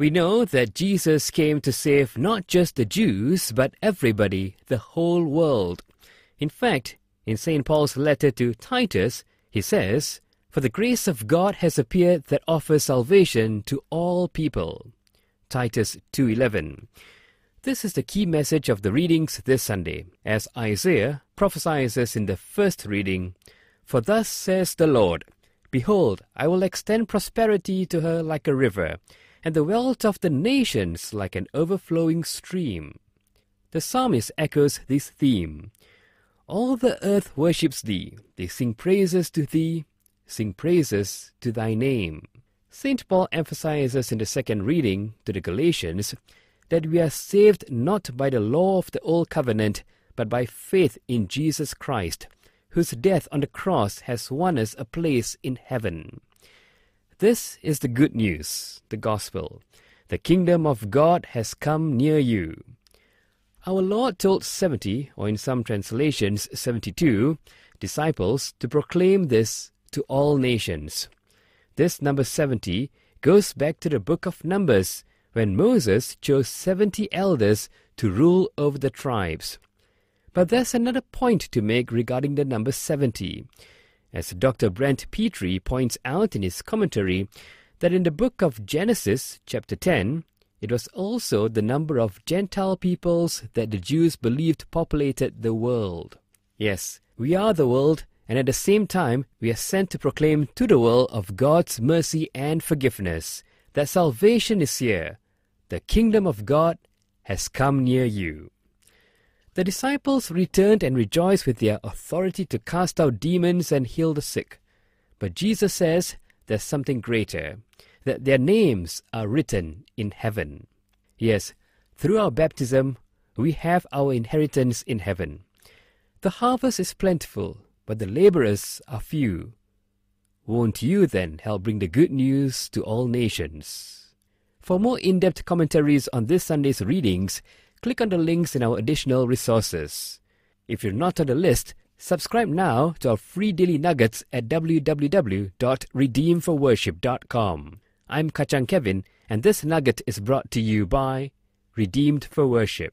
We know that Jesus came to save not just the Jews, but everybody, the whole world. In fact, in St. Paul's letter to Titus, he says, For the grace of God has appeared that offers salvation to all people. Titus 2:11. This is the key message of the readings this Sunday, as Isaiah prophesies in the first reading, For thus says the Lord, Behold, I will extend prosperity to her like a river, and the wealth of the nations like an overflowing stream. The psalmist echoes this theme. All the earth worships thee, they sing praises to thee, sing praises to thy name. St. Paul emphasizes in the second reading to the Galatians that we are saved not by the law of the Old Covenant, but by faith in Jesus Christ, whose death on the cross has won us a place in heaven. This is the good news, the gospel. The kingdom of God has come near you. Our Lord told 70, or in some translations 72, disciples to proclaim this to all nations. This number 70 goes back to the book of Numbers when Moses chose 70 elders to rule over the tribes. But there's another point to make regarding the number 70. As Dr. Brent Petrie points out in his commentary, that in the book of Genesis, chapter 10, it was also the number of Gentile peoples that the Jews believed populated the world. Yes, we are the world, and at the same time, we are sent to proclaim to the world of God's mercy and forgiveness, that salvation is here. The kingdom of God has come near you. The disciples returned and rejoiced with their authority to cast out demons and heal the sick. But Jesus says there's something greater, that their names are written in heaven. Yes, through our baptism, we have our inheritance in heaven. The harvest is plentiful, but the laborers are few. Won't you then help bring the good news to all nations? For more in depth commentaries on this Sunday's readings, click on the links in our additional resources. If you're not on the list, subscribe now to our free daily nuggets at www.redeemforworship.com. I'm Kachang Kevin, and this nugget is brought to you by Redeemed for Worship.